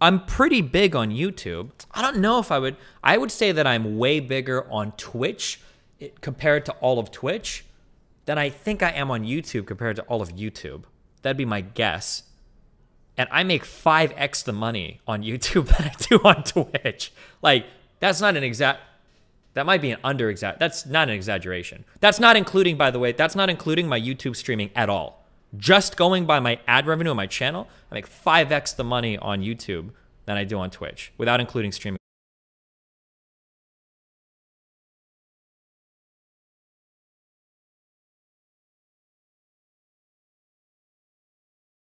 I'm pretty big on YouTube. I don't know if I would, I would say that I'm way bigger on Twitch compared to all of Twitch than I think I am on YouTube compared to all of YouTube. That'd be my guess. And I make 5x the money on YouTube than I do on Twitch. Like, that's not an exact, that might be an under exact, that's not an exaggeration. That's not including, by the way, that's not including my YouTube streaming at all just going by my ad revenue on my channel, I make 5x the money on YouTube than I do on Twitch without including streaming.